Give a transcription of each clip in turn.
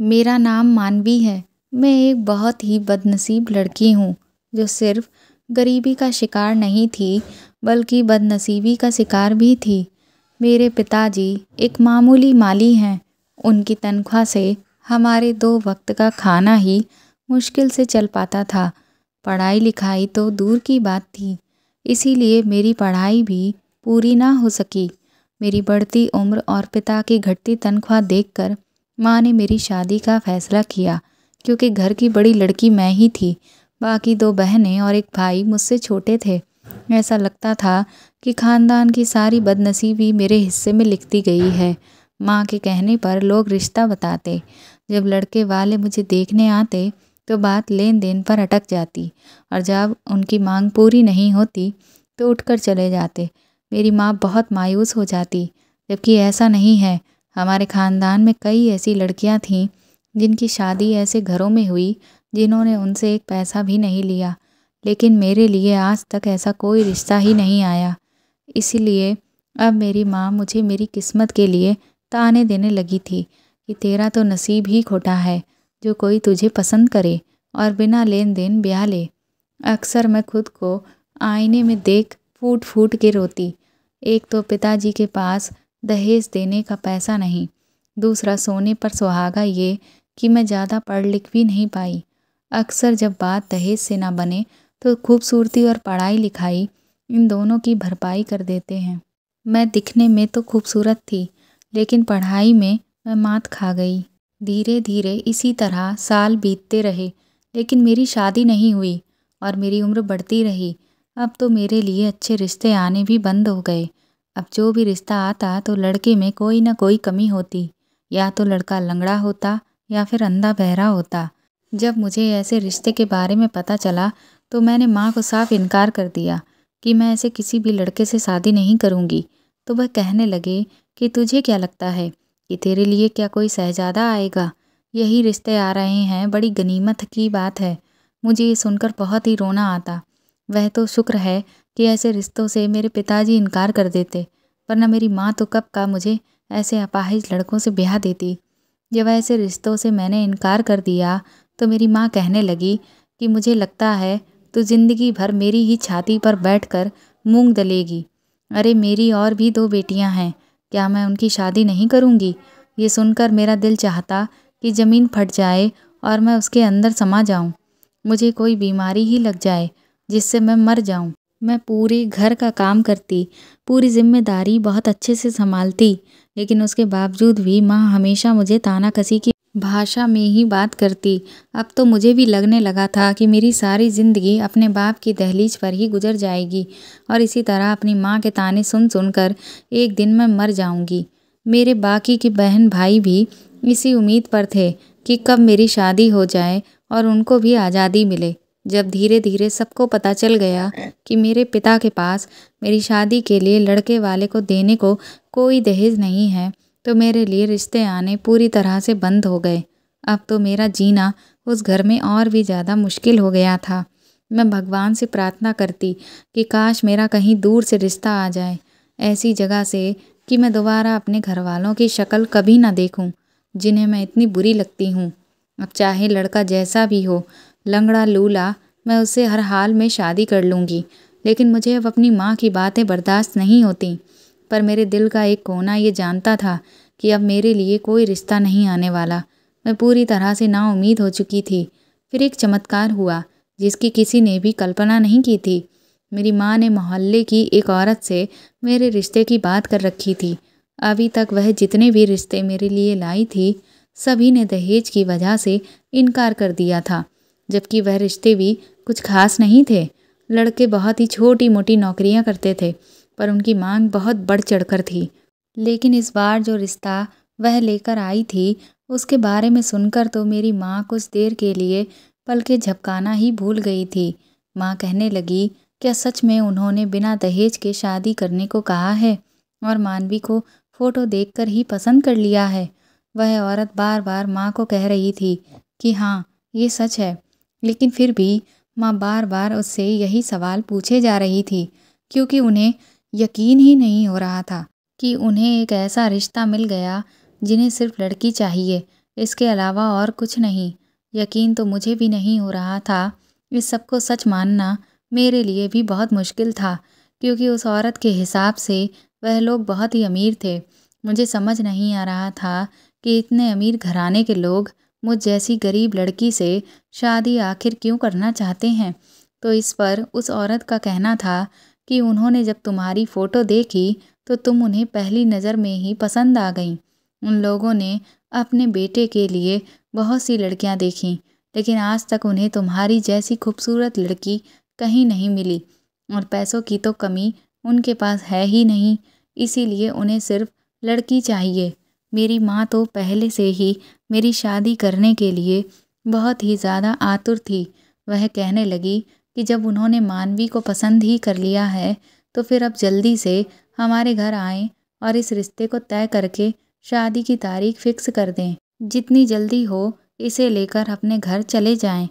मेरा नाम मानवी है मैं एक बहुत ही बदनसीब लड़की हूँ जो सिर्फ गरीबी का शिकार नहीं थी बल्कि बदनसीबी का शिकार भी थी मेरे पिताजी एक मामूली माली हैं उनकी तनख्वाह से हमारे दो वक्त का खाना ही मुश्किल से चल पाता था पढ़ाई लिखाई तो दूर की बात थी इसीलिए मेरी पढ़ाई भी पूरी ना हो सकी मेरी बढ़ती उम्र और पिता की घटती तनख्वाह देखकर माँ ने मेरी शादी का फैसला किया क्योंकि घर की बड़ी लड़की मैं ही थी बाकी दो बहनें और एक भाई मुझसे छोटे थे ऐसा लगता था कि ख़ानदान की सारी बदनसीबी मेरे हिस्से में लिखती गई है माँ के कहने पर लोग रिश्ता बताते जब लड़के वाले मुझे देखने आते तो बात लेन देन पर अटक जाती और जब उनकी मांग पूरी नहीं होती तो उठकर चले जाते मेरी माँ बहुत मायूस हो जाती जबकि ऐसा नहीं है हमारे ख़ानदान में कई ऐसी लड़कियां थीं जिनकी शादी ऐसे घरों में हुई जिन्होंने उनसे एक पैसा भी नहीं लिया लेकिन मेरे लिए आज तक ऐसा कोई रिश्ता ही नहीं आया इसलिए अब मेरी माँ मुझे मेरी किस्मत के लिए ताने देने लगी थी कि तेरा तो नसीब ही खोटा है जो कोई तुझे पसंद करे और बिना लेन देन ब्याह ले अक्सर मैं खुद को आईने में देख फूट फूट के रोती एक तो पिताजी के पास दहेज देने का पैसा नहीं दूसरा सोने पर सुहागा ये कि मैं ज़्यादा पढ़ लिख भी नहीं पाई अक्सर जब बात दहेज से ना बने तो खूबसूरती और पढ़ाई लिखाई इन दोनों की भरपाई कर देते हैं मैं दिखने में तो खूबसूरत थी लेकिन पढ़ाई में मैं मात खा गई धीरे धीरे इसी तरह साल बीतते रहे लेकिन मेरी शादी नहीं हुई और मेरी उम्र बढ़ती रही अब तो मेरे लिए अच्छे रिश्ते आने भी बंद हो गए अब जो भी रिश्ता आता तो लड़के में कोई ना कोई कमी होती या तो लड़का लंगड़ा होता या फिर अंधा बहरा होता जब मुझे ऐसे रिश्ते के बारे में पता चला तो मैंने माँ को साफ इनकार कर दिया कि मैं ऐसे किसी भी लड़के से शादी नहीं करूँगी तो वह कहने लगे कि तुझे क्या लगता है कि तेरे लिए क्या कोई शहजादा आएगा यही रिश्ते आ रहे हैं बड़ी गनीमत की बात है मुझे ये सुनकर बहुत ही रोना आता वह तो शुक्र है कि ऐसे रिश्तों से मेरे पिताजी इनकार कर देते वरना मेरी माँ तो कब का मुझे ऐसे अपाहिज लड़कों से ब्याह देती जब ऐसे रिश्तों से मैंने इनकार कर दिया तो मेरी माँ कहने लगी कि मुझे लगता है तो ज़िंदगी भर मेरी ही छाती पर बैठकर मूंग दलेगी अरे मेरी और भी दो बेटियां हैं क्या मैं उनकी शादी नहीं करूंगी ये सुनकर मेरा दिल चाहता कि ज़मीन फट जाए और मैं उसके अंदर समा जाऊं मुझे कोई बीमारी ही लग जाए जिससे मैं मर जाऊं मैं पूरे घर का काम करती पूरी जिम्मेदारी बहुत अच्छे से संभालती लेकिन उसके बावजूद भी माँ हमेशा मुझे ताना कसी की भाषा में ही बात करती अब तो मुझे भी लगने लगा था कि मेरी सारी ज़िंदगी अपने बाप की दहलीज पर ही गुजर जाएगी और इसी तरह अपनी माँ के ताने सुन सुनकर एक दिन मैं मर जाऊँगी मेरे बाकी के बहन भाई भी इसी उम्मीद पर थे कि कब मेरी शादी हो जाए और उनको भी आज़ादी मिले जब धीरे धीरे सबको पता चल गया कि मेरे पिता के पास मेरी शादी के लिए लड़के वाले को देने को कोई दहेज नहीं है तो मेरे लिए रिश्ते आने पूरी तरह से बंद हो गए अब तो मेरा जीना उस घर में और भी ज़्यादा मुश्किल हो गया था मैं भगवान से प्रार्थना करती कि काश मेरा कहीं दूर से रिश्ता आ जाए ऐसी जगह से कि मैं दोबारा अपने घर वालों की शक्ल कभी ना देखूं, जिन्हें मैं इतनी बुरी लगती हूँ अब चाहे लड़का जैसा भी हो लंगड़ा लूला मैं उससे हर हाल में शादी कर लूँगी लेकिन मुझे अब अपनी माँ की बातें बर्दाश्त नहीं होती पर मेरे दिल का एक कोना ये जानता था कि अब मेरे लिए कोई रिश्ता नहीं आने वाला मैं पूरी तरह से नाउमीद हो चुकी थी फिर एक चमत्कार हुआ जिसकी किसी ने भी कल्पना नहीं की थी मेरी माँ ने मोहल्ले की एक औरत से मेरे रिश्ते की बात कर रखी थी अभी तक वह जितने भी रिश्ते मेरे लिए लाई थी सभी ने दहेज की वजह से इनकार कर दिया था जबकि वह रिश्ते भी कुछ खास नहीं थे लड़के बहुत ही छोटी मोटी नौकरियां करते थे पर उनकी मांग बहुत बढ़ चढ़कर थी लेकिन इस बार जो रिश्ता वह लेकर आई थी उसके बारे में सुनकर तो मेरी माँ कुछ देर के लिए पल के झपकाना ही भूल गई थी माँ कहने लगी क्या सच में उन्होंने बिना दहेज के शादी करने को कहा है और मानवी को फ़ोटो देखकर ही पसंद कर लिया है वह औरत बार बार माँ को कह रही थी कि हाँ ये सच है लेकिन फिर भी माँ बार बार उससे यही सवाल पूछे जा रही थी क्योंकि उन्हें यकीन ही नहीं हो रहा था कि उन्हें एक ऐसा रिश्ता मिल गया जिन्हें सिर्फ लड़की चाहिए इसके अलावा और कुछ नहीं यकीन तो मुझे भी नहीं हो रहा था इस सब को सच मानना मेरे लिए भी बहुत मुश्किल था क्योंकि उस औरत के हिसाब से वह लोग बहुत ही अमीर थे मुझे समझ नहीं आ रहा था कि इतने अमीर घराने के लोग मुझ जैसी गरीब लड़की से शादी आखिर क्यों करना चाहते हैं तो इस पर उस औरत का कहना था कि उन्होंने जब तुम्हारी फ़ोटो देखी तो तुम उन्हें पहली नज़र में ही पसंद आ गई उन लोगों ने अपने बेटे के लिए बहुत सी लड़कियां देखीं लेकिन आज तक उन्हें तुम्हारी जैसी खूबसूरत लड़की कहीं नहीं मिली और पैसों की तो कमी उनके पास है ही नहीं इसीलिए उन्हें सिर्फ लड़की चाहिए मेरी माँ तो पहले से ही मेरी शादी करने के लिए बहुत ही ज़्यादा आतुर थी वह कहने लगी कि जब उन्होंने मानवी को पसंद ही कर लिया है तो फिर अब जल्दी से हमारे घर आएं और इस रिश्ते को तय करके शादी की तारीख फिक्स कर दें जितनी जल्दी हो इसे लेकर अपने घर चले जाएं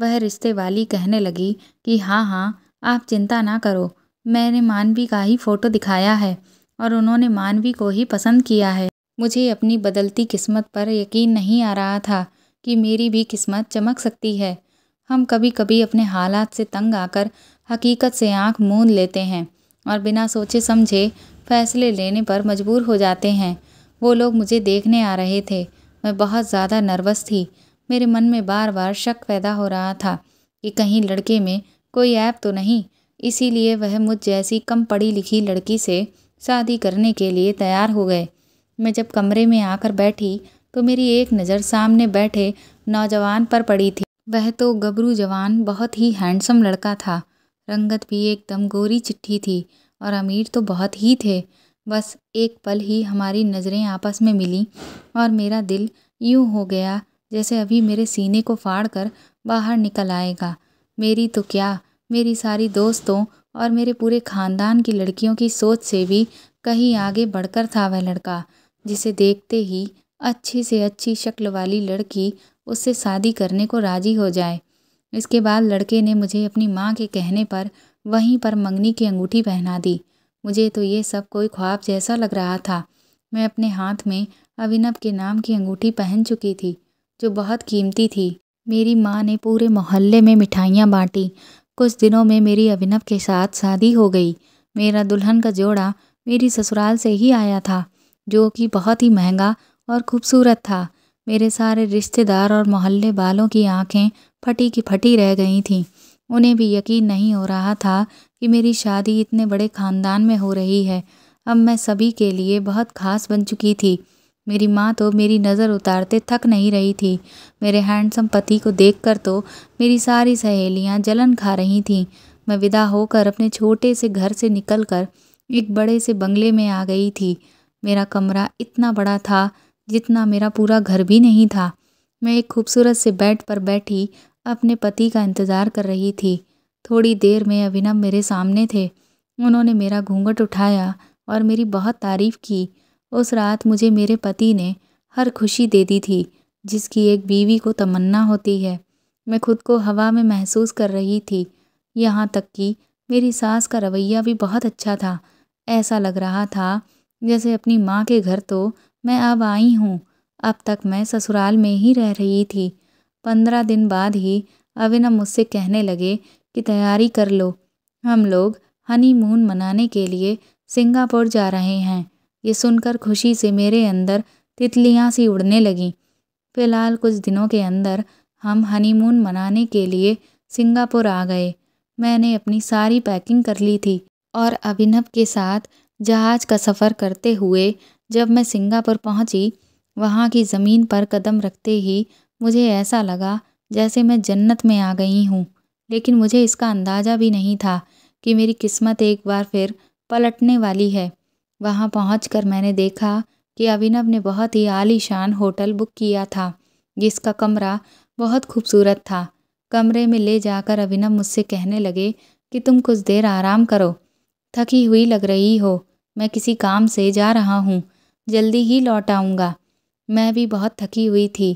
वह रिश्ते वाली कहने लगी कि हाँ हाँ आप चिंता ना करो मैंने मानवी का ही फ़ोटो दिखाया है और उन्होंने मानवी को ही पसंद किया है मुझे अपनी बदलती किस्मत पर यकीन नहीं आ रहा था कि मेरी भी किस्मत चमक सकती है हम कभी कभी अपने हालात से तंग आकर हकीकत से आंख मूंद लेते हैं और बिना सोचे समझे फैसले लेने पर मजबूर हो जाते हैं वो लोग मुझे देखने आ रहे थे मैं बहुत ज़्यादा नर्वस थी मेरे मन में बार बार शक पैदा हो रहा था कि कहीं लड़के में कोई ऐप तो नहीं इसीलिए वह मुझ जैसी कम पढ़ी लिखी लड़की से शादी करने के लिए तैयार हो गए मैं जब कमरे में आकर बैठी तो मेरी एक नज़र सामने बैठे नौजवान पर पड़ी थी वह तो गबरू जवान बहुत ही हैंडसम लड़का था रंगत भी एकदम गोरी चिट्ठी थी और अमीर तो बहुत ही थे बस एक पल ही हमारी नज़रें आपस में मिली और मेरा दिल यूं हो गया जैसे अभी मेरे सीने को फाड़ कर बाहर निकल आएगा मेरी तो क्या मेरी सारी दोस्तों और मेरे पूरे ख़ानदान की लड़कियों की सोच से भी कहीं आगे बढ़कर था वह लड़का जिसे देखते ही अच्छी से अच्छी शक्ल वाली लड़की उससे शादी करने को राजी हो जाए इसके बाद लड़के ने मुझे अपनी माँ के कहने पर वहीं पर मंगनी की अंगूठी पहना दी मुझे तो ये सब कोई ख्वाब जैसा लग रहा था मैं अपने हाथ में अभिनव के नाम की अंगूठी पहन चुकी थी जो बहुत कीमती थी मेरी माँ ने पूरे मोहल्ले में मिठाइयाँ बाँटी कुछ दिनों में मेरी अभिनव के साथ शादी हो गई मेरा दुल्हन का जोड़ा मेरी ससुराल से ही आया था जो कि बहुत ही महंगा और खूबसूरत था मेरे सारे रिश्तेदार और मोहल्ले वालों की आंखें फटी की फटी रह गई थीं उन्हें भी यकीन नहीं हो रहा था कि मेरी शादी इतने बड़े ख़ानदान में हो रही है अब मैं सभी के लिए बहुत ख़ास बन चुकी थी मेरी माँ तो मेरी नज़र उतारते थक नहीं रही थी मेरे हैंडसम पति को देखकर तो मेरी सारी सहेलियाँ जलन खा रही थीं मैं विदा होकर अपने छोटे से घर से निकलकर एक बड़े से बंगले में आ गई थी मेरा कमरा इतना बड़ा था जितना मेरा पूरा घर भी नहीं था मैं एक खूबसूरत से बेड पर बैठी अपने पति का इंतज़ार कर रही थी थोड़ी देर में अभिनव मेरे सामने थे उन्होंने मेरा घूंघट उठाया और मेरी बहुत तारीफ़ की उस रात मुझे मेरे पति ने हर खुशी दे दी थी जिसकी एक बीवी को तमन्ना होती है मैं खुद को हवा में महसूस कर रही थी यहाँ तक कि मेरी सास का रवैया भी बहुत अच्छा था ऐसा लग रहा था जैसे अपनी माँ के घर तो मैं अब आई हूँ अब तक मैं ससुराल में ही रह रही थी पंद्रह दिन बाद ही अविना मुझसे कहने लगे कि तैयारी कर लो हम लोग हनीमून मनाने के लिए सिंगापुर जा रहे हैं ये सुनकर खुशी से मेरे अंदर तितलियाँ सी उड़ने लगीं फ़िलहाल कुछ दिनों के अंदर हम हनीमून मनाने के लिए सिंगापुर आ गए मैंने अपनी सारी पैकिंग कर ली थी और अभिनव के साथ जहाज़ का सफ़र करते हुए जब मैं सिंगापुर पहुँची वहाँ की ज़मीन पर कदम रखते ही मुझे ऐसा लगा जैसे मैं जन्नत में आ गई हूँ लेकिन मुझे इसका अंदाज़ा भी नहीं था कि मेरी किस्मत एक बार फिर पलटने वाली है वहाँ पहुँच कर मैंने देखा कि अभिनव ने बहुत ही आलीशान होटल बुक किया था जिसका कमरा बहुत खूबसूरत था कमरे में ले जाकर अभिनव मुझसे कहने लगे कि तुम कुछ देर आराम करो थकी हुई लग रही हो मैं किसी काम से जा रहा हूँ जल्दी ही लौट आऊँगा मैं भी बहुत थकी हुई थी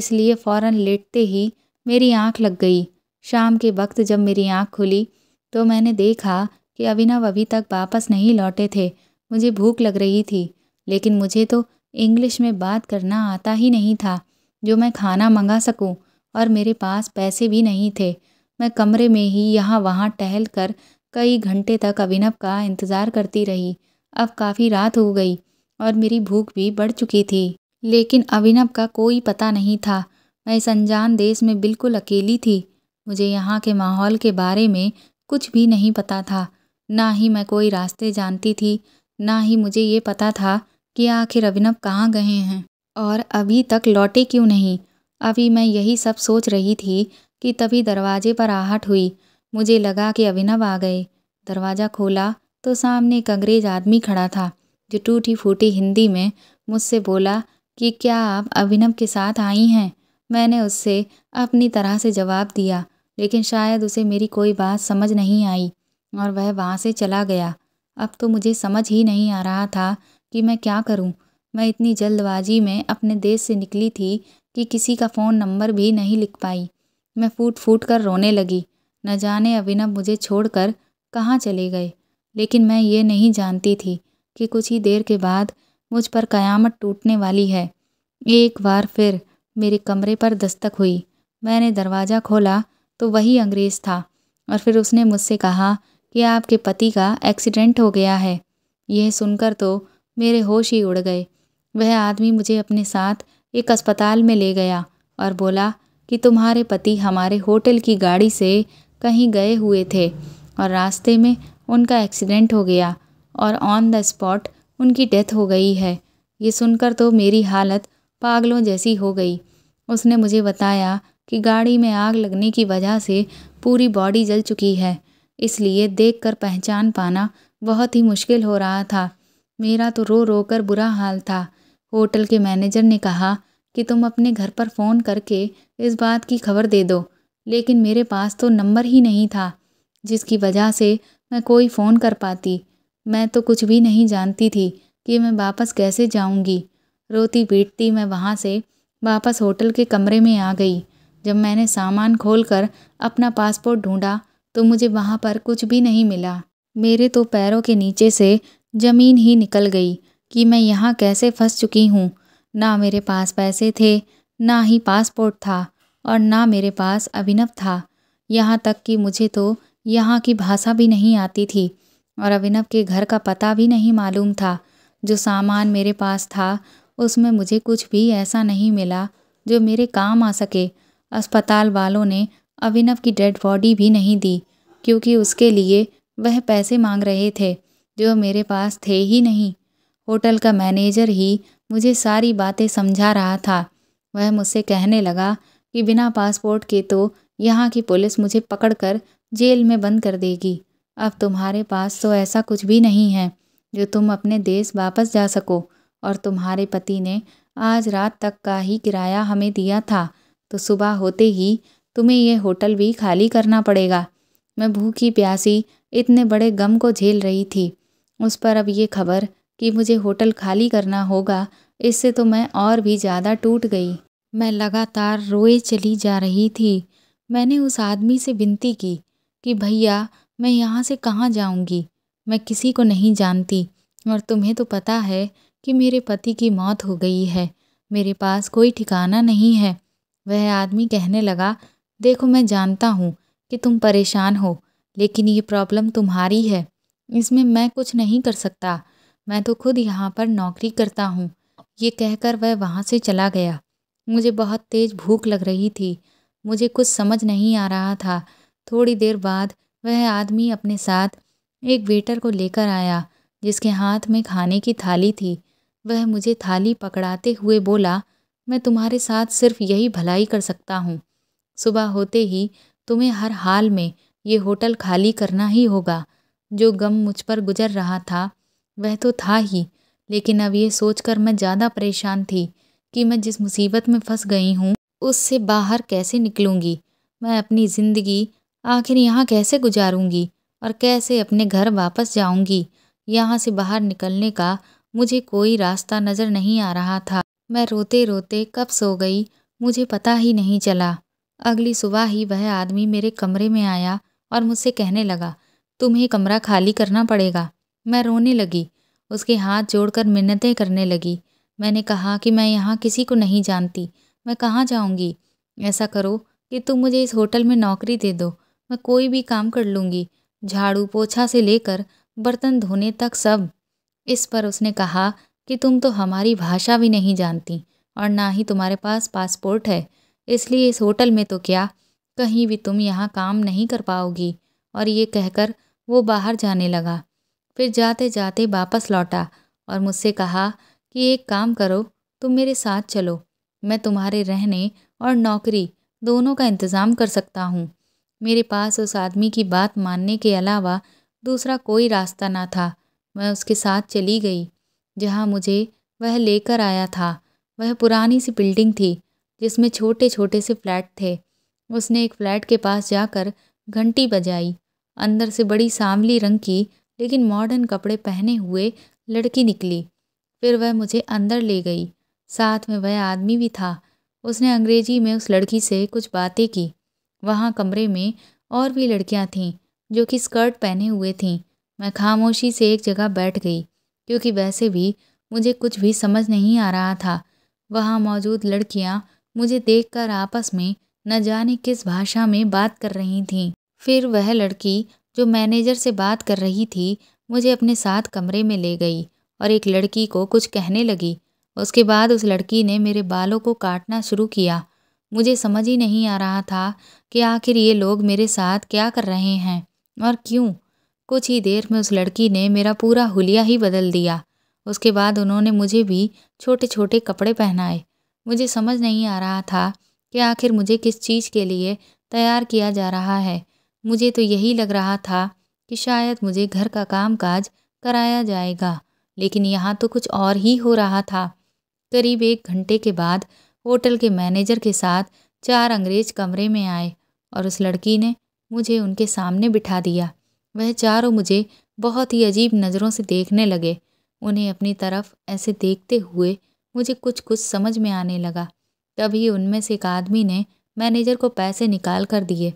इसलिए फ़ौरन लेटते ही मेरी आँख लग गई शाम के वक्त जब मेरी आँख खुली तो मैंने देखा कि अभिनव अभी तक वापस नहीं लौटे थे मुझे भूख लग रही थी लेकिन मुझे तो इंग्लिश में बात करना आता ही नहीं था जो मैं खाना मंगा सकूं और मेरे पास पैसे भी नहीं थे मैं कमरे में ही यहाँ वहाँ टहल कर कई घंटे तक अभिनव का इंतज़ार करती रही अब काफ़ी रात हो गई और मेरी भूख भी बढ़ चुकी थी लेकिन अभिनव का कोई पता नहीं था मैं इस अनजान देश में बिल्कुल अकेली थी मुझे यहाँ के माहौल के बारे में कुछ भी नहीं पता था ना ही मैं कोई रास्ते जानती थी ना ही मुझे ये पता था कि आखिर अभिनव कहाँ गए हैं और अभी तक लौटे क्यों नहीं अभी मैं यही सब सोच रही थी कि तभी दरवाजे पर आहट हुई मुझे लगा कि अभिनव आ गए दरवाज़ा खोला तो सामने एक अंग्रेज आदमी खड़ा था जो टूटी फूटी हिंदी में मुझसे बोला कि क्या आप अभिनव के साथ आई हैं मैंने उससे अपनी तरह से जवाब दिया लेकिन शायद उसे मेरी कोई बात समझ नहीं आई और वह वहाँ से चला गया अब तो मुझे समझ ही नहीं आ रहा था कि मैं क्या करूं मैं इतनी जल्दबाजी में अपने देश से निकली थी कि किसी का फ़ोन नंबर भी नहीं लिख पाई मैं फूट फूट कर रोने लगी न जाने अभिनव मुझे छोड़कर कहाँ चले गए लेकिन मैं ये नहीं जानती थी कि कुछ ही देर के बाद मुझ पर कयामत टूटने वाली है एक बार फिर मेरे कमरे पर दस्तक हुई मैंने दरवाज़ा खोला तो वही अंग्रेज़ था और फिर उसने मुझसे कहा कि आपके पति का एक्सीडेंट हो गया है यह सुनकर तो मेरे होश ही उड़ गए वह आदमी मुझे अपने साथ एक अस्पताल में ले गया और बोला कि तुम्हारे पति हमारे होटल की गाड़ी से कहीं गए हुए थे और रास्ते में उनका एक्सीडेंट हो गया और ऑन द स्पॉट उनकी डेथ हो गई है ये सुनकर तो मेरी हालत पागलों जैसी हो गई उसने मुझे बताया कि गाड़ी में आग लगने की वजह से पूरी बॉडी जल चुकी है इसलिए देखकर पहचान पाना बहुत ही मुश्किल हो रहा था मेरा तो रो रो कर बुरा हाल था होटल के मैनेजर ने कहा कि तुम अपने घर पर फ़ोन करके इस बात की खबर दे दो लेकिन मेरे पास तो नंबर ही नहीं था जिसकी वजह से मैं कोई फ़ोन कर पाती मैं तो कुछ भी नहीं जानती थी कि मैं वापस कैसे जाऊंगी रोती पीटती मैं वहाँ से वापस होटल के कमरे में आ गई जब मैंने सामान खोलकर अपना पासपोर्ट ढूंढा तो मुझे वहाँ पर कुछ भी नहीं मिला मेरे तो पैरों के नीचे से ज़मीन ही निकल गई कि मैं यहाँ कैसे फंस चुकी हूँ ना मेरे पास पैसे थे ना ही पासपोर्ट था और ना मेरे पास अभिनव था यहाँ तक कि मुझे तो यहाँ की भाषा भी नहीं आती थी और अभिनव के घर का पता भी नहीं मालूम था जो सामान मेरे पास था उसमें मुझे कुछ भी ऐसा नहीं मिला जो मेरे काम आ सके अस्पताल वालों ने अभिनव की डेड बॉडी भी नहीं दी क्योंकि उसके लिए वह पैसे मांग रहे थे जो मेरे पास थे ही नहीं होटल का मैनेजर ही मुझे सारी बातें समझा रहा था वह मुझसे कहने लगा कि बिना पासपोर्ट के तो यहाँ की पुलिस मुझे पकड़कर जेल में बंद कर देगी अब तुम्हारे पास तो ऐसा कुछ भी नहीं है जो तुम अपने देश वापस जा सको और तुम्हारे पति ने आज रात तक का ही किराया हमें दिया था तो सुबह होते ही तुम्हें यह होटल भी खाली करना पड़ेगा मैं भूखी प्यासी इतने बड़े गम को झेल रही थी उस पर अब ये खबर कि मुझे होटल खाली करना होगा इससे तो मैं और भी ज़्यादा टूट गई मैं लगातार रोए चली जा रही थी मैंने उस आदमी से विनती की कि भैया मैं यहाँ से कहाँ जाऊँगी मैं किसी को नहीं जानती और तुम्हें तो पता है कि मेरे पति की मौत हो गई है मेरे पास कोई ठिकाना नहीं है वह आदमी कहने लगा देखो मैं जानता हूँ कि तुम परेशान हो लेकिन ये प्रॉब्लम तुम्हारी है इसमें मैं कुछ नहीं कर सकता मैं तो खुद यहाँ पर नौकरी करता हूँ ये कहकर वह वहाँ से चला गया मुझे बहुत तेज़ भूख लग रही थी मुझे कुछ समझ नहीं आ रहा था थोड़ी देर बाद वह आदमी अपने साथ एक वेटर को लेकर आया जिसके हाथ में खाने की थाली थी वह मुझे थाली पकड़ाते हुए बोला मैं तुम्हारे साथ सिर्फ यही भलाई कर सकता हूँ सुबह होते ही तुम्हें हर हाल में ये होटल खाली करना ही होगा जो गम मुझ पर गुजर रहा था वह तो था ही लेकिन अब ये सोचकर मैं ज़्यादा परेशान थी कि मैं जिस मुसीबत में फंस गई हूँ उससे बाहर कैसे निकलूँगी मैं अपनी ज़िंदगी आखिर यहाँ कैसे गुजारूँगी और कैसे अपने घर वापस जाऊँगी यहाँ से बाहर निकलने का मुझे कोई रास्ता नज़र नहीं आ रहा था मैं रोते रोते कब सो गई मुझे पता ही नहीं चला अगली सुबह ही वह आदमी मेरे कमरे में आया और मुझसे कहने लगा तुम्हें कमरा खाली करना पड़ेगा मैं रोने लगी उसके हाथ जोड़कर मिन्नतें करने लगी मैंने कहा कि मैं यहाँ किसी को नहीं जानती मैं कहाँ जाऊँगी ऐसा करो कि तुम मुझे इस होटल में नौकरी दे दो मैं कोई भी काम कर लूँगी झाड़ू पोछा से लेकर बर्तन धोने तक सब इस पर उसने कहा कि तुम तो हमारी भाषा भी नहीं जानती और ना ही तुम्हारे पास पासपोर्ट है इसलिए इस होटल में तो क्या कहीं भी तुम यहाँ काम नहीं कर पाओगी और ये कहकर वो बाहर जाने लगा फिर जाते जाते वापस लौटा और मुझसे कहा कि एक काम करो तुम मेरे साथ चलो मैं तुम्हारे रहने और नौकरी दोनों का इंतज़ाम कर सकता हूँ मेरे पास उस आदमी की बात मानने के अलावा दूसरा कोई रास्ता ना था मैं उसके साथ चली गई जहाँ मुझे वह लेकर आया था वह पुरानी सी बिल्डिंग थी जिसमें छोटे छोटे से फ्लैट थे उसने एक फ्लैट के पास जाकर घंटी बजाई अंदर से बड़ी सांवली रंग की लेकिन मॉडर्न कपड़े पहने हुए लड़की निकली फिर वह मुझे अंदर ले गई साथ में वह आदमी भी था उसने अंग्रेजी में उस लड़की से कुछ बातें की वहाँ कमरे में और भी लड़कियाँ थीं जो कि स्कर्ट पहने हुए थीं मैं खामोशी से एक जगह बैठ गई क्योंकि वैसे भी मुझे कुछ भी समझ नहीं आ रहा था वहाँ मौजूद लड़कियाँ मुझे देखकर आपस में न जाने किस भाषा में बात कर रही थीं फिर वह लड़की जो मैनेजर से बात कर रही थी मुझे अपने साथ कमरे में ले गई और एक लड़की को कुछ कहने लगी उसके बाद उस लड़की ने मेरे बालों को काटना शुरू किया मुझे समझ ही नहीं आ रहा था कि आखिर ये लोग मेरे साथ क्या कर रहे हैं और क्यों कुछ ही देर में उस लड़की ने मेरा पूरा हुलिया ही बदल दिया उसके बाद उन्होंने मुझे भी छोटे छोटे कपड़े पहनाए मुझे समझ नहीं आ रहा था कि आखिर मुझे किस चीज़ के लिए तैयार किया जा रहा है मुझे तो यही लग रहा था कि शायद मुझे घर का काम काज कराया जाएगा लेकिन यहाँ तो कुछ और ही हो रहा था करीब एक घंटे के बाद होटल के मैनेजर के साथ चार अंग्रेज कमरे में आए और उस लड़की ने मुझे उनके सामने बिठा दिया वह चारों मुझे बहुत ही अजीब नज़रों से देखने लगे उन्हें अपनी तरफ ऐसे देखते हुए मुझे कुछ कुछ समझ में आने लगा तभी उनमें से एक आदमी ने मैनेजर को पैसे निकाल कर दिए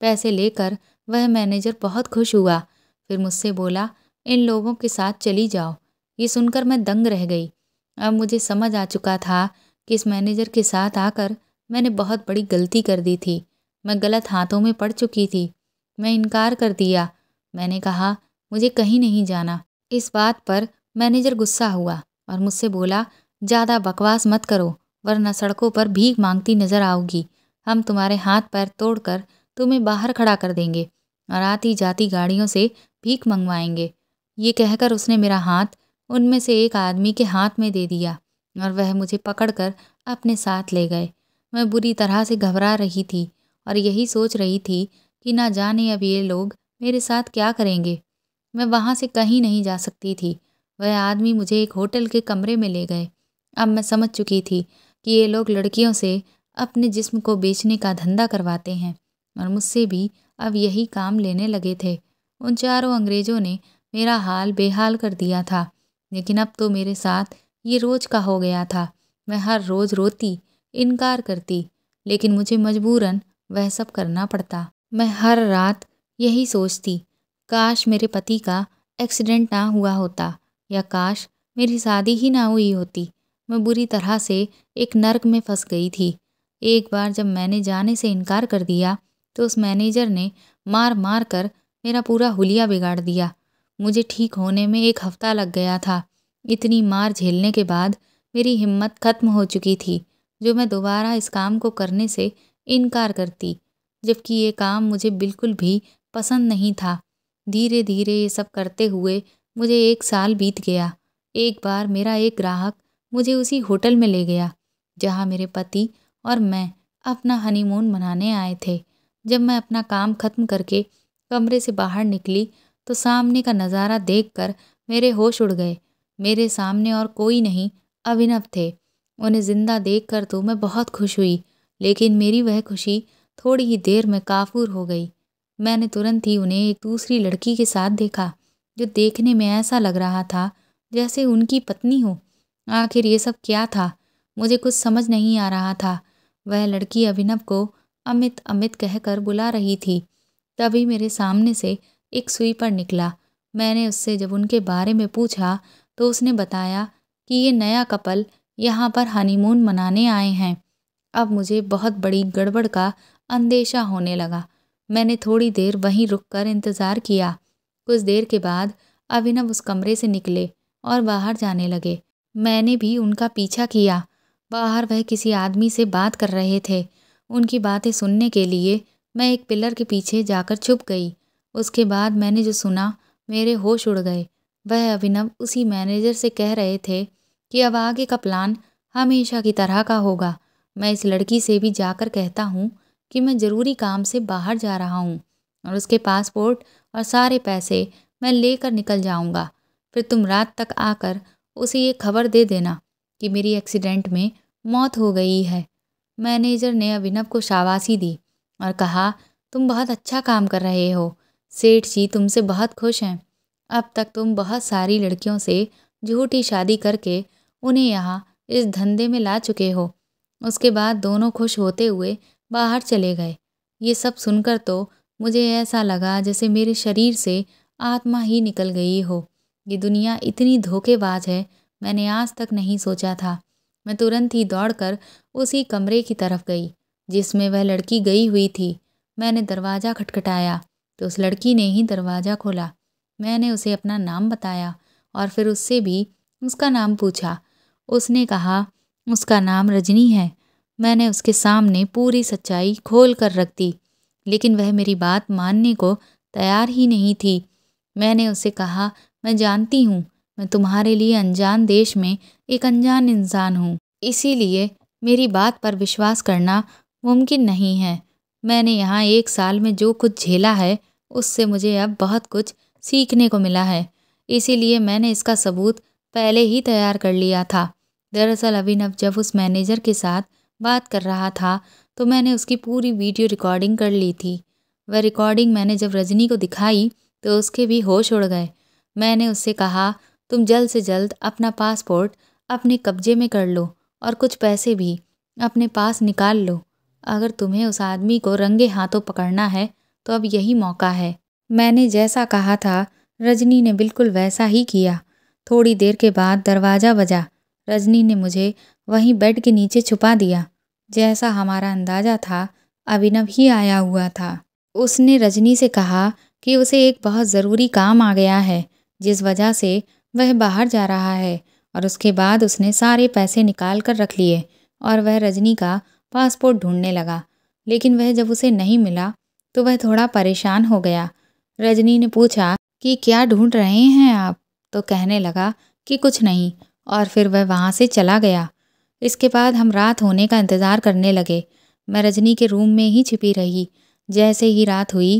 पैसे लेकर वह मैनेजर बहुत खुश हुआ फिर मुझसे बोला इन लोगों के साथ चली जाओ ये सुनकर मैं दंग रह गई अब मुझे समझ आ चुका था कि इस मैनेजर के साथ आकर मैंने बहुत बड़ी गलती कर दी थी मैं गलत हाथों में पड़ चुकी थी मैं इनकार कर दिया मैंने कहा मुझे कहीं नहीं जाना इस बात पर मैनेजर गुस्सा हुआ और मुझसे बोला ज़्यादा बकवास मत करो वरना सड़कों पर भीख मांगती नज़र आओगी हम तुम्हारे हाथ पैर तोड़कर तुम्हें बाहर खड़ा कर देंगे और आती जाती गाड़ियों से भीख मंगवाएंगे ये कहकर उसने मेरा हाथ उनमें से एक आदमी के हाथ में दे दिया और वह मुझे पकड़कर अपने साथ ले गए मैं बुरी तरह से घबरा रही थी और यही सोच रही थी कि ना जाने अब ये लोग मेरे साथ क्या करेंगे मैं वहाँ से कहीं नहीं जा सकती थी वह आदमी मुझे एक होटल के कमरे में ले गए अब मैं समझ चुकी थी कि ये लोग लड़कियों से अपने जिस्म को बेचने का धंधा करवाते हैं और मुझसे भी अब यही काम लेने लगे थे उन चारों अंग्रेज़ों ने मेरा हाल बेहाल कर दिया था लेकिन अब तो मेरे साथ ये रोज का हो गया था मैं हर रोज रोती इनकार करती लेकिन मुझे मजबूरन वह सब करना पड़ता मैं हर रात यही सोचती काश मेरे पति का एक्सीडेंट ना हुआ होता या काश मेरी शादी ही ना हुई होती मैं बुरी तरह से एक नर्क में फंस गई थी एक बार जब मैंने जाने से इनकार कर दिया तो उस मैनेजर ने मार मार कर मेरा पूरा हुलिया बिगाड़ दिया मुझे ठीक होने में एक हफ्ता लग गया था इतनी मार झेलने के बाद मेरी हिम्मत खत्म हो चुकी थी जो मैं दोबारा इस काम को करने से इनकार करती जबकि ये काम मुझे बिल्कुल भी पसंद नहीं था धीरे धीरे ये सब करते हुए मुझे एक साल बीत गया एक बार मेरा एक ग्राहक मुझे उसी होटल में ले गया जहाँ मेरे पति और मैं अपना हनीमून मनाने आए थे जब मैं अपना काम खत्म करके कमरे से बाहर निकली तो सामने का नज़ारा देखकर मेरे होश उड़ गए मेरे सामने और कोई नहीं अभिनव थे उन्हें ज़िंदा देख कर तो मैं बहुत खुश हुई लेकिन मेरी वह खुशी थोड़ी ही देर में काफूर हो गई मैंने तुरंत ही उन्हें एक दूसरी लड़की के साथ देखा जो देखने में ऐसा लग रहा था जैसे उनकी पत्नी हो आखिर ये सब क्या था मुझे कुछ समझ नहीं आ रहा था वह लड़की अभिनव को अमित अमित कहकर बुला रही थी तभी मेरे सामने से एक स्वीपर निकला मैंने उससे जब उनके बारे में पूछा तो उसने बताया कि ये नया कपल यहाँ पर हनीमून मनाने आए हैं अब मुझे बहुत बड़ी गड़बड़ का अंदेशा होने लगा मैंने थोड़ी देर वहीं रुककर इंतज़ार किया कुछ देर के बाद अभिनव उस कमरे से निकले और बाहर जाने लगे मैंने भी उनका पीछा किया बाहर वह किसी आदमी से बात कर रहे थे उनकी बातें सुनने के लिए मैं एक पिलर के पीछे जाकर छुप गई उसके बाद मैंने जो सुना मेरे होश उड़ गए वह अभिनव उसी मैनेजर से कह रहे थे कि अब आगे का प्लान हमेशा की तरह का होगा मैं इस लड़की से भी जाकर कहता हूँ कि मैं ज़रूरी काम से बाहर जा रहा हूँ और उसके पासपोर्ट और सारे पैसे मैं लेकर निकल जाऊँगा फिर तुम रात तक आकर उसे ये खबर दे देना कि मेरी एक्सीडेंट में मौत हो गई है मैनेजर ने अभिनव को शाबाशी दी और कहा तुम बहुत अच्छा काम कर रहे हो सेठ जी तुमसे बहुत खुश हैं अब तक तुम बहुत सारी लड़कियों से झूठी शादी करके उन्हें यहाँ इस धंधे में ला चुके हो उसके बाद दोनों खुश होते हुए बाहर चले गए ये सब सुनकर तो मुझे ऐसा लगा जैसे मेरे शरीर से आत्मा ही निकल गई हो ये दुनिया इतनी धोखेबाज है मैंने आज तक नहीं सोचा था मैं तुरंत ही दौड़कर उसी कमरे की तरफ गई जिसमें वह लड़की गई हुई थी मैंने दरवाज़ा खटखटाया तो उस लड़की ने ही दरवाज़ा खोला मैंने उसे अपना नाम बताया और फिर उससे भी उसका नाम पूछा उसने कहा उसका नाम रजनी है मैंने उसके सामने पूरी सच्चाई खोल कर रख दी लेकिन वह मेरी बात मानने को तैयार ही नहीं थी मैंने उसे कहा मैं जानती हूँ मैं तुम्हारे लिए अनजान देश में एक अनजान इंसान हूँ इसीलिए मेरी बात पर विश्वास करना मुमकिन नहीं है मैंने यहाँ एक साल में जो कुछ झेला है उससे मुझे अब बहुत कुछ सीखने को मिला है इसीलिए मैंने इसका सबूत पहले ही तैयार कर लिया था दरअसल अभिनव जब उस मैनेजर के साथ बात कर रहा था तो मैंने उसकी पूरी वीडियो रिकॉर्डिंग कर ली थी वह रिकॉर्डिंग मैंने जब रजनी को दिखाई तो उसके भी होश उड़ गए मैंने उससे कहा तुम जल्द से जल्द अपना पासपोर्ट अपने कब्जे में कर लो और कुछ पैसे भी अपने पास निकाल लो अगर तुम्हें उस आदमी को रंगे हाथों पकड़ना है तो अब यही मौका है मैंने जैसा कहा था रजनी ने बिल्कुल वैसा ही किया थोड़ी देर के बाद दरवाज़ा बजा रजनी ने मुझे वहीं बेड के नीचे छुपा दिया जैसा हमारा अंदाज़ा था अभिनव ही आया हुआ था उसने रजनी से कहा कि उसे एक बहुत ज़रूरी काम आ गया है जिस वजह से वह बाहर जा रहा है और उसके बाद उसने सारे पैसे निकाल कर रख लिए और वह रजनी का पासपोर्ट ढूंढने लगा लेकिन वह जब उसे नहीं मिला तो वह थोड़ा परेशान हो गया रजनी ने पूछा कि क्या ढूंढ रहे हैं आप तो कहने लगा कि कुछ नहीं और फिर वह वहाँ से चला गया इसके बाद हम रात होने का इंतज़ार करने लगे मैं रजनी के रूम में ही छिपी रही जैसे ही रात हुई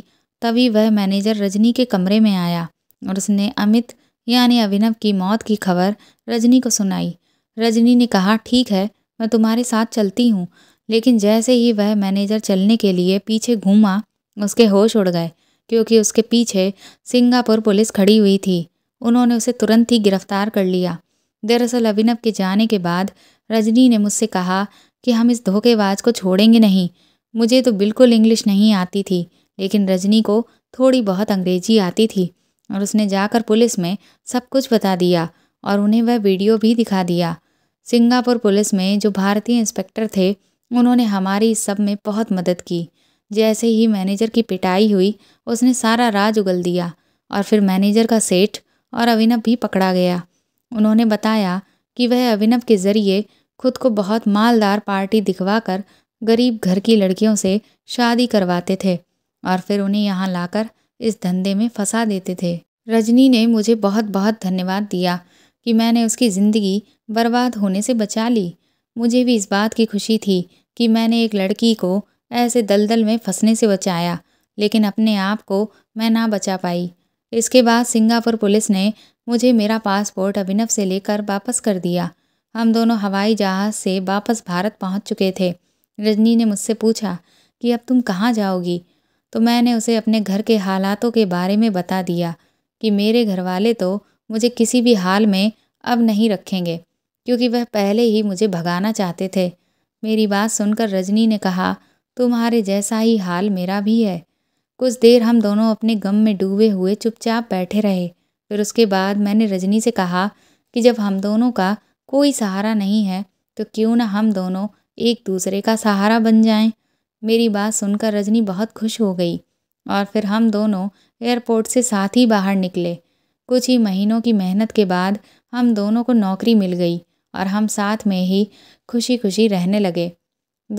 तभी वह मैनेजर रजनी के कमरे में आया और उसने अमित यानी अभिनव की मौत की खबर रजनी को सुनाई रजनी ने कहा ठीक है मैं तुम्हारे साथ चलती हूँ लेकिन जैसे ही वह मैनेजर चलने के लिए पीछे घूमा उसके होश उड़ गए क्योंकि उसके पीछे सिंगापुर पुलिस खड़ी हुई थी उन्होंने उसे तुरंत ही गिरफ्तार कर लिया दरअसल अभिनव के जाने के बाद रजनी ने मुझसे कहा कि हम इस धोखेबाज को छोड़ेंगे नहीं मुझे तो बिल्कुल इंग्लिश नहीं आती थी लेकिन रजनी को थोड़ी बहुत अंग्रेजी आती थी और उसने जाकर पुलिस में सब कुछ बता दिया और उन्हें वह वीडियो भी दिखा दिया सिंगापुर पुलिस में जो भारतीय इंस्पेक्टर थे उन्होंने हमारी इस सब में बहुत मदद की जैसे ही मैनेजर की पिटाई हुई उसने सारा राज उगल दिया और फिर मैनेजर का सेठ और अभिनव भी पकड़ा गया उन्होंने बताया कि वह अभिनव के ज़रिए खुद को बहुत मालदार पार्टी दिखवाकर गरीब घर की लड़कियों से शादी करवाते थे और फिर उन्हें यहाँ लाकर इस धंधे में फंसा देते थे रजनी ने मुझे बहुत बहुत धन्यवाद दिया कि मैंने उसकी ज़िंदगी बर्बाद होने से बचा ली मुझे भी इस बात की खुशी थी कि मैंने एक लड़की को ऐसे दलदल में फंसने से बचाया लेकिन अपने आप को मैं ना बचा पाई इसके बाद सिंगापुर पुलिस ने मुझे मेरा पासपोर्ट अभिनव से लेकर वापस कर दिया हम दोनों हवाई जहाज़ से वापस भारत पहुंच चुके थे रजनी ने मुझसे पूछा कि अब तुम कहाँ जाओगी तो मैंने उसे अपने घर के हालातों के बारे में बता दिया कि मेरे घर वाले तो मुझे किसी भी हाल में अब नहीं रखेंगे क्योंकि वह पहले ही मुझे भगाना चाहते थे मेरी बात सुनकर रजनी ने कहा तुम्हारे जैसा ही हाल मेरा भी है कुछ देर हम दोनों अपने गम में डूबे हुए चुपचाप बैठे रहे फिर उसके बाद मैंने रजनी से कहा कि जब हम दोनों का कोई सहारा नहीं है तो क्यों ना हम दोनों एक दूसरे का सहारा बन जाएं। मेरी बात सुनकर रजनी बहुत खुश हो गई और फिर हम दोनों एयरपोर्ट से साथ ही बाहर निकले कुछ ही महीनों की मेहनत के बाद हम दोनों को नौकरी मिल गई और हम साथ में ही खुशी खुशी रहने लगे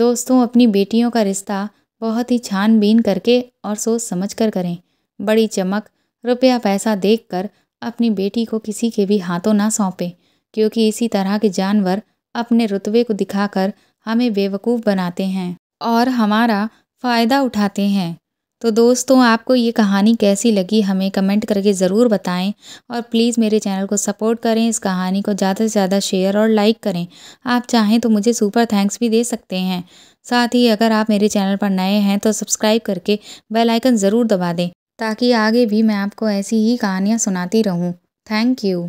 दोस्तों अपनी बेटियों का रिश्ता बहुत ही छानबीन करके और सोच समझ कर करें बड़ी चमक रुपया पैसा देख कर अपनी बेटी को किसी के भी हाथों ना सौंपें क्योंकि इसी तरह के जानवर अपने रुतबे को दिखाकर हमें बेवकूफ़ बनाते हैं और हमारा फ़ायदा उठाते हैं तो दोस्तों आपको ये कहानी कैसी लगी हमें कमेंट करके ज़रूर बताएं और प्लीज़ मेरे चैनल को सपोर्ट करें इस कहानी को ज़्यादा से ज़्यादा शेयर और लाइक करें आप चाहें तो मुझे सुपर थैंक्स भी दे सकते हैं साथ ही अगर आप मेरे चैनल पर नए हैं तो सब्सक्राइब करके बेल आइकन ज़रूर दबा दें ताकि आगे भी मैं आपको ऐसी ही कहानियाँ सुनाती रहूँ थैंक यू